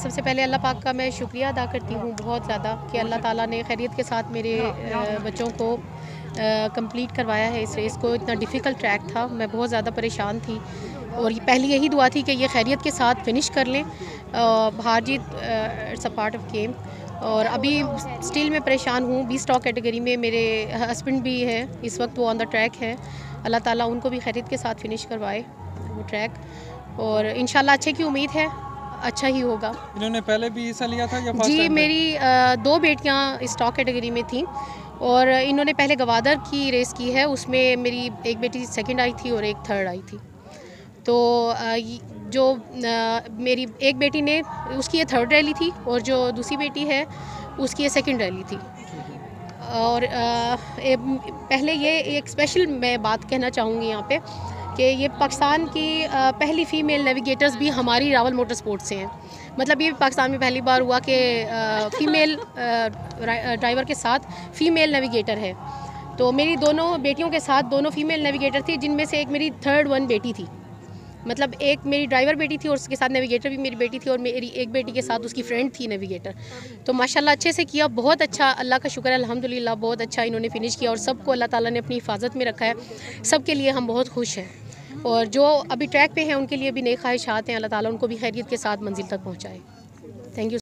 سب سے پہلے اللہ پاک کا میں شکریہ ادا کرتی ہوں بہت زیادہ کہ اللہ تعالیٰ نے خیریت کے ساتھ میرے ہاں، بچوں کو کمپلیٹ کروایا ہے اس ریس کو اتنا ڈیفیکلٹ ٹریک تھا میں بہت زیادہ پریشان تھی اور پہلی یہی دعا تھی کہ یہ خیریت کے ساتھ فنش کر لیں بھار جیت it's a part of game اور ابھی سٹیل میں پریشان ہوں بیس ٹاک کیٹیگری میں میرے ہسبینڈ بھی ہیں اس وقت وہ آن دا ٹریک ہے اللہ تعالیٰ ان کو بھی خیریت کے ساتھ فنش کروائے وہ ٹریک اور انشاءاللہ اچھے کی امید ہے اچھا ہی ہوگا انہوں نے پہلے بھی حصہ لیا تھا جی میری دو بیٹیاں اسٹاک کیٹیگری میں تھیں اور انہوں نے پہلے گوادر کی ریس کی ہے اس میں میری ایک بیٹی سیکنڈ آئی تھی اور ایک تھرڈ آئی تھی تو جو میری ایک بیٹی نے اس کی یہ تھرڈ ریلی تھی اور جو دوسری بیٹی ہے اس کی یہ سیکنڈ ریلی تھی اور پہلے یہ ایک اسپیشل میں بات کہنا چاہوں گی یہاں پہ کہ یہ پاکستان کی پہلی فیمیل نیویگیٹرز بھی ہماری راول موٹر سپورٹ سے ہیں مطلب یہ پاکستان میں پہلی بار ہوا کہ فیمیل ڈرائیور کے ساتھ فیمیل نیویگیٹر ہے تو میری دونوں بیٹیوں کے ساتھ دونوں فیمیل نیویگیٹر تھی جن میں سے ایک میری تھرڈ ون بیٹی تھی مطلب ایک میری ڈرائیور بیٹی تھی اور اس کے ساتھ نیویگیٹر بھی میری بیٹی تھی اور میری ایک بیٹی کے ساتھ اس کی فرینڈ تھی نیویگیٹر تو ماشاءاللہ اللہ اچھے سے کیا بہت اچھا اللہ کا شکر ہے الحمدللہ بہت اچھا انہوں نے فنش کیا اور سب کو اللہ تعالیٰ نے اپنی حفاظت میں رکھا ہے سب کے لیے ہم بہت خوش ہیں اور جو ابھی ٹریک پہ ہیں ان کے لیے بھی نئی خواہشات ہیں اللہ تعالیٰ ان کو بھی خیریت کے ساتھ منزل تک پہنچائے تھینک یو